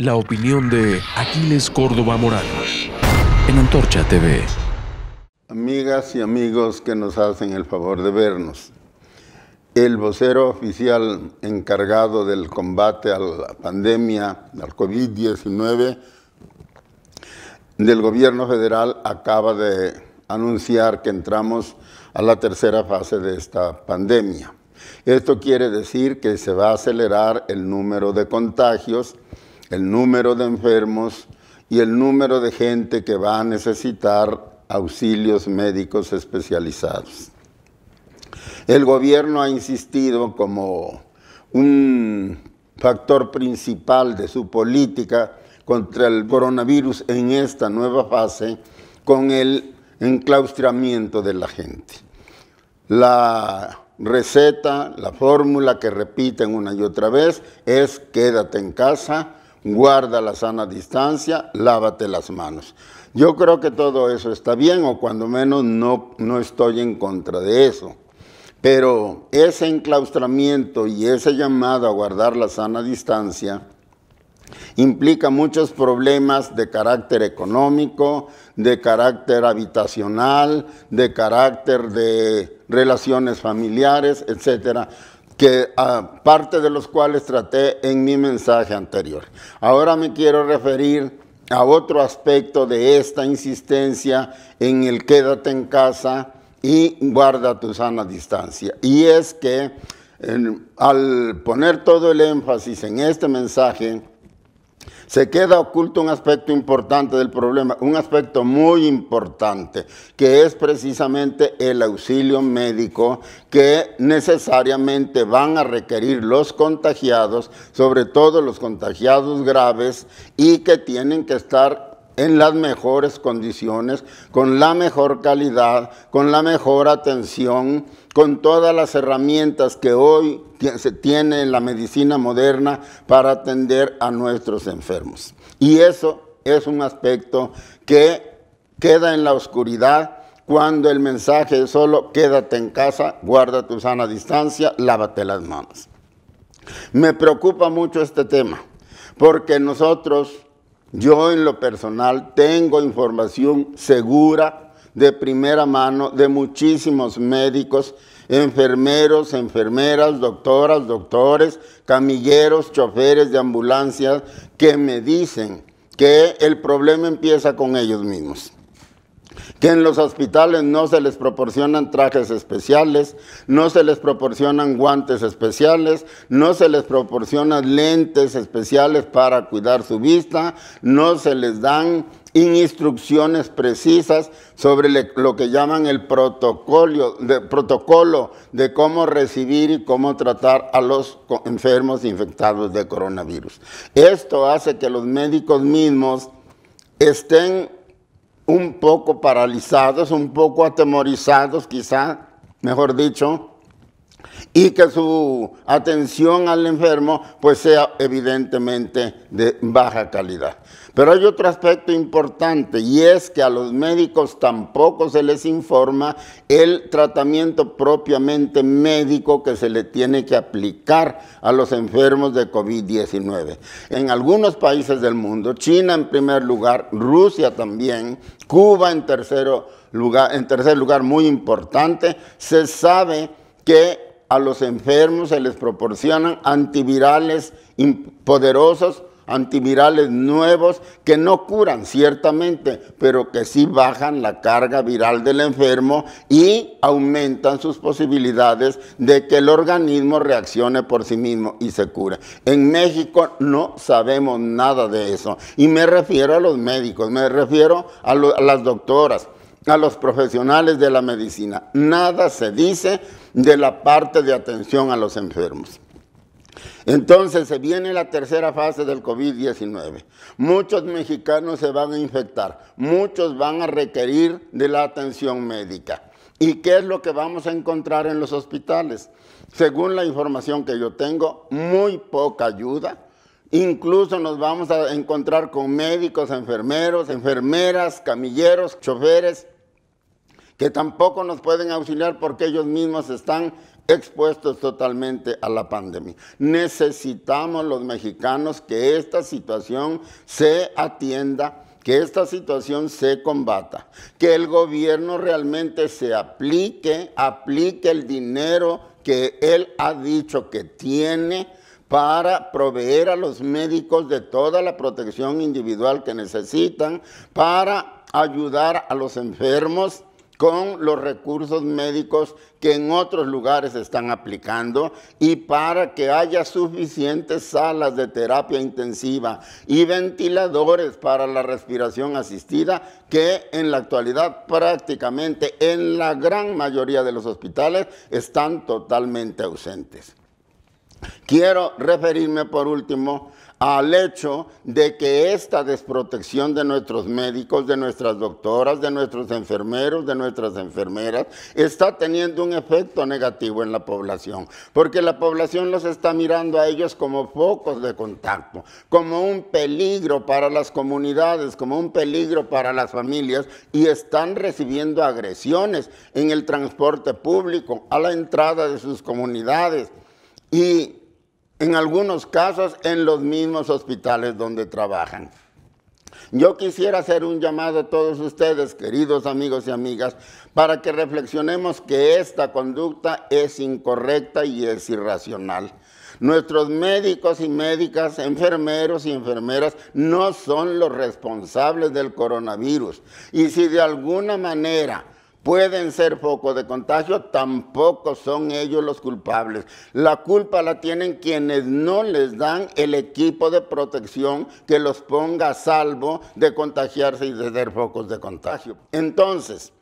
La opinión de Aquiles Córdoba Morales en Antorcha TV. Amigas y amigos que nos hacen el favor de vernos, el vocero oficial encargado del combate a la pandemia, al COVID-19, del gobierno federal acaba de anunciar que entramos a la tercera fase de esta pandemia. Esto quiere decir que se va a acelerar el número de contagios el número de enfermos y el número de gente que va a necesitar auxilios médicos especializados. El gobierno ha insistido como un factor principal de su política contra el coronavirus en esta nueva fase con el enclaustramiento de la gente. La receta, la fórmula que repiten una y otra vez es quédate en casa, guarda la sana distancia, lávate las manos. Yo creo que todo eso está bien, o cuando menos no, no estoy en contra de eso. Pero ese enclaustramiento y ese llamado a guardar la sana distancia implica muchos problemas de carácter económico, de carácter habitacional, de carácter de relaciones familiares, etcétera que a ah, parte de los cuales traté en mi mensaje anterior. Ahora me quiero referir a otro aspecto de esta insistencia en el quédate en casa y guarda tu sana distancia. Y es que al poner todo el énfasis en este mensaje, se queda oculto un aspecto importante del problema, un aspecto muy importante, que es precisamente el auxilio médico que necesariamente van a requerir los contagiados, sobre todo los contagiados graves, y que tienen que estar en las mejores condiciones, con la mejor calidad, con la mejor atención con todas las herramientas que hoy se tiene en la medicina moderna para atender a nuestros enfermos. Y eso es un aspecto que queda en la oscuridad cuando el mensaje es solo quédate en casa, guarda tu sana distancia, lávate las manos. Me preocupa mucho este tema, porque nosotros, yo en lo personal, tengo información segura de primera mano de muchísimos médicos, enfermeros, enfermeras, doctoras, doctores, camilleros, choferes de ambulancias, que me dicen que el problema empieza con ellos mismos que en los hospitales no se les proporcionan trajes especiales, no se les proporcionan guantes especiales, no se les proporcionan lentes especiales para cuidar su vista, no se les dan instrucciones precisas sobre lo que llaman el protocolo de, protocolo de cómo recibir y cómo tratar a los enfermos infectados de coronavirus. Esto hace que los médicos mismos estén un poco paralizados, un poco atemorizados quizá, mejor dicho, y que su atención al enfermo pues sea evidentemente de baja calidad. Pero hay otro aspecto importante y es que a los médicos tampoco se les informa el tratamiento propiamente médico que se le tiene que aplicar a los enfermos de COVID-19. En algunos países del mundo, China en primer lugar, Rusia también, Cuba en, lugar, en tercer lugar muy importante, se sabe que a los enfermos se les proporcionan antivirales poderosos, antivirales nuevos que no curan ciertamente, pero que sí bajan la carga viral del enfermo y aumentan sus posibilidades de que el organismo reaccione por sí mismo y se cure. En México no sabemos nada de eso. Y me refiero a los médicos, me refiero a, las doctoras a los profesionales de la medicina. Nada se dice de la parte de atención a los enfermos. Entonces se viene la tercera fase del COVID-19. Muchos mexicanos se van a infectar, muchos van a requerir de la atención médica. ¿Y qué es lo que vamos a encontrar en los hospitales? Según la información que yo tengo, muy poca ayuda, Incluso nos vamos a encontrar con médicos, enfermeros, enfermeras, camilleros, choferes, que tampoco nos pueden auxiliar porque ellos mismos están expuestos totalmente a la pandemia. Necesitamos los mexicanos que esta situación se atienda, que esta situación se combata, que el gobierno realmente se aplique, aplique el dinero que él ha dicho que tiene para proveer a los médicos de toda la protección individual que necesitan, para ayudar a los enfermos con los recursos médicos que en otros lugares están aplicando y para que haya suficientes salas de terapia intensiva y ventiladores para la respiración asistida que en la actualidad prácticamente en la gran mayoría de los hospitales están totalmente ausentes. Quiero referirme por último al hecho de que esta desprotección de nuestros médicos, de nuestras doctoras, de nuestros enfermeros, de nuestras enfermeras, está teniendo un efecto negativo en la población, porque la población los está mirando a ellos como focos de contacto, como un peligro para las comunidades, como un peligro para las familias, y están recibiendo agresiones en el transporte público, a la entrada de sus comunidades y en algunos casos en los mismos hospitales donde trabajan. Yo quisiera hacer un llamado a todos ustedes, queridos amigos y amigas, para que reflexionemos que esta conducta es incorrecta y es irracional. Nuestros médicos y médicas, enfermeros y enfermeras no son los responsables del coronavirus. Y si de alguna manera pueden ser focos de contagio, tampoco son ellos los culpables. La culpa la tienen quienes no les dan el equipo de protección que los ponga a salvo de contagiarse y de ser focos de contagio. Entonces,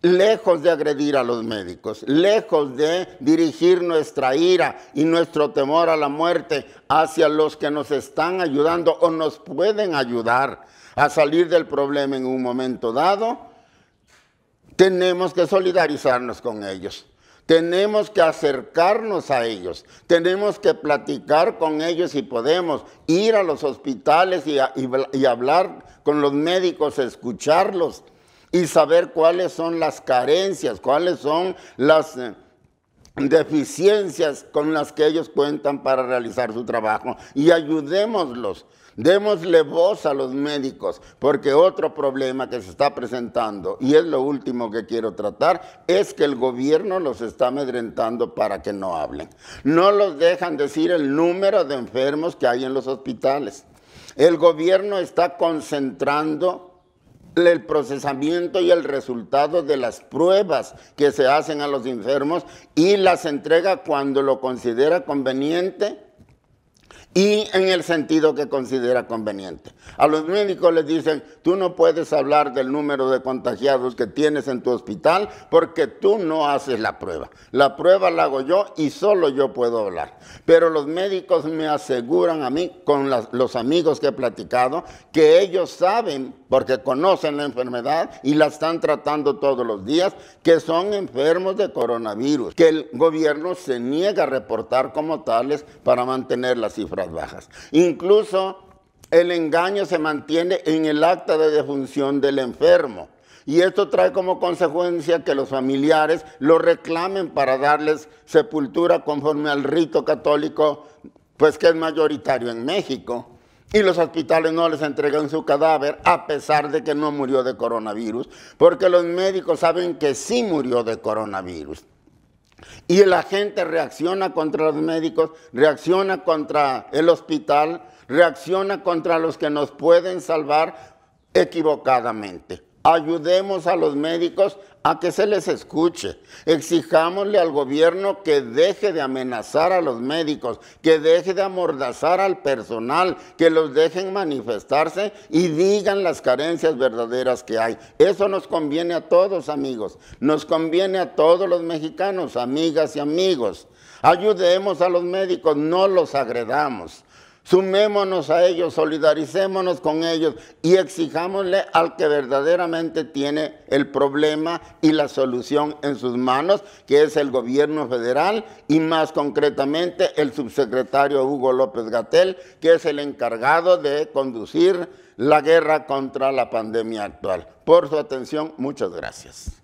lejos de agredir a los médicos, lejos de dirigir nuestra ira y nuestro temor a la muerte hacia los que nos están ayudando o nos pueden ayudar a salir del problema en un momento dado, tenemos que solidarizarnos con ellos. Tenemos que acercarnos a ellos, tenemos que platicar con ellos y podemos, ir a los hospitales y, hablar con los médicos, escucharlos y saber cuáles son las carencias, cuáles son las eh, deficiencias con las que ellos cuentan para realizar su trabajo y ayudémoslos. Démosle voz a los médicos, porque otro problema que se está presentando, y es lo último que quiero tratar, es que el gobierno los está amedrentando para que no hablen. No los dejan decir el número de enfermos que hay en los hospitales. El gobierno está concentrando el procesamiento y el resultado de las pruebas que se hacen a los enfermos y las entrega cuando lo considera conveniente y en el sentido que considera conveniente. A los médicos les dicen, tú no puedes hablar del número de contagiados que tienes en tu hospital porque tú no haces la prueba. La prueba la hago yo y solo yo puedo hablar. Pero los médicos me aseguran a mí, con los amigos que he platicado, que ellos saben porque conocen la enfermedad y la están tratando todos los días, que son enfermos de coronavirus, que el gobierno se niega a reportar como tales para mantener las cifras bajas. Incluso el engaño se mantiene en el acta de defunción del enfermo. Y esto trae como consecuencia que los familiares lo reclamen para darles sepultura conforme al rito católico, pues que es mayoritario en México y los hospitales no les entregan su cadáver a pesar de que no murió de coronavirus, porque los médicos saben que sí murió de coronavirus. Y la gente reacciona contra los médicos, reacciona contra el hospital, reacciona contra los que nos pueden salvar equivocadamente. Ayudemos a los médicos a que se les escuche. Exijámosle al gobierno que deje de amenazar a los médicos, que deje de amordazar al personal, que los dejen manifestarse y digan las carencias verdaderas que hay. Eso nos conviene a todos, amigos. Nos conviene a todos los mexicanos, amigas y amigos. Ayudemos a los médicos, no los agredamos. Sumémonos a ellos, solidaricémonos con ellos y exijámosle al que verdaderamente tiene el problema y la solución en sus manos, que es el gobierno federal y más concretamente el subsecretario Hugo López Gatel, que es el encargado de conducir la guerra contra la pandemia actual. Por su atención, muchas gracias.